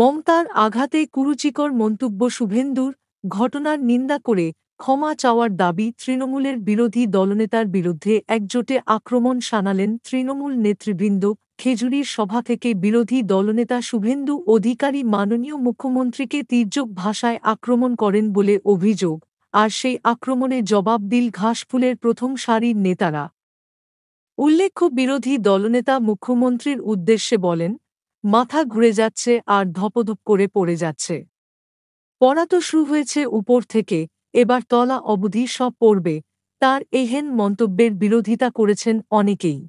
মমতার আঘাতে কুরুচিকর মন্তব্য শুভেন্দুর ঘটনার নিন্দা করে ক্ষমা চাওয়ার দাবি তৃণমূলের বিরোধী দলনেতার বিরুদ্ধে একজোটে আক্রমণ শানালেন তৃণমূল নেতৃবৃন্দ খেজুরির সভা থেকে বিরোধী দলনেতা শুভেন্দু অধিকারী মাননীয় মুখ্যমন্ত্রীকে তীর্যক ভাষায় আক্রমণ করেন বলে অভিযোগ আর সেই আক্রমণে জবাব দিল ঘাসফুলের প্রথম সারির নেতারা উল্লেখ্য বিরোধী দলনেতা মুখ্যমন্ত্রীর উদ্দেশ্যে বলেন মাথা ঘুরে যাচ্ছে আর ধপধপ করে পড়ে যাচ্ছে পড়া তো শুরু হয়েছে উপর থেকে এবার তলা অবধি সব পড়বে তার এহেন মন্তব্যের বিরোধিতা করেছেন অনেকেই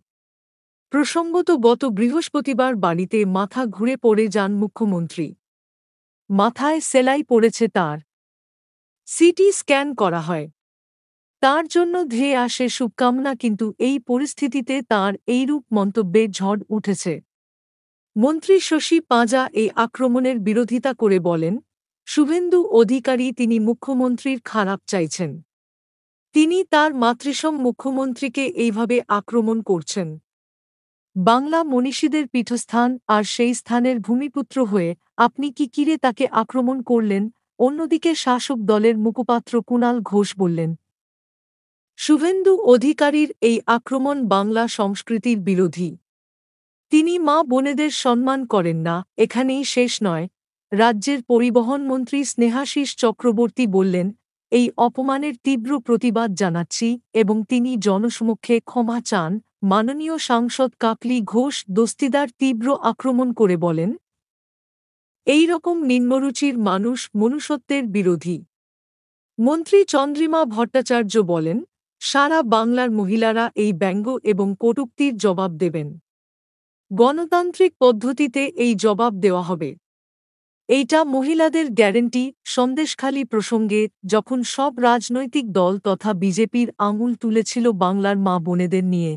প্রসঙ্গত গত বৃহস্পতিবার বাড়িতে মাথা ঘুরে পড়ে যান মুখ্যমন্ত্রী মাথায় সেলাই পড়েছে তার সিটি স্ক্যান করা হয় তার জন্য ধেয়ে আসে শুভকামনা কিন্তু এই পরিস্থিতিতে তার এইরূপ মন্তব্যে ঝড় উঠেছে মন্ত্রী শশী পাঁজা এই আক্রমণের বিরোধিতা করে বলেন শুভেন্দু অধিকারী তিনি মুখ্যমন্ত্রীর খারাপ চাইছেন তিনি তার মাতৃসম মুখ্যমন্ত্রীকে এইভাবে আক্রমণ করছেন বাংলা মনীষীদের পীঠস্থান আর সেই স্থানের ভূমিপুত্র হয়ে আপনি কি কিরে তাকে আক্রমণ করলেন অন্যদিকে শাসক দলের মুখপাত্র কুণাল ঘোষ বললেন শুভেন্দু অধিকারীর এই আক্রমণ বাংলা সংস্কৃতির বিরোধী তিনি মা বোনেদের সম্মান করেন না এখানেই শেষ নয় রাজ্যের পরিবহন মন্ত্রী স্নেহাশিস চক্রবর্তী বললেন এই অপমানের তীব্র প্রতিবাদ জানাচ্ছি এবং তিনি জনসমক্ষে ক্ষমা চান মাননীয় সাংসদ কাকলি ঘোষ দস্তিদার তীব্র আক্রমণ করে বলেন এই রকম নিম্নরুচির মানুষ মনুষ্যত্বের বিরোধী মন্ত্রী চন্দ্রিমা ভট্টাচার্য বলেন সারা বাংলার মহিলারা এই ব্যঙ্গ এবং কটুক্তির জবাব দেবেন গণতান্ত্রিক পদ্ধতিতে এই জবাব দেওয়া হবে এইটা মহিলাদের গ্যারেন্টি সন্দেশখালী প্রসঙ্গে যখন সব রাজনৈতিক দল তথা বিজেপির আঙুল তুলেছিল বাংলার মা বোনেদের নিয়ে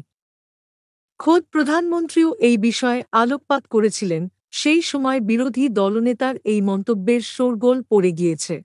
খোদ প্রধানমন্ত্রীও এই বিষয়ে আলোকপাত করেছিলেন সেই সময় বিরোধী দলনেতার এই মন্তব্যের শোরগোল পড়ে গিয়েছে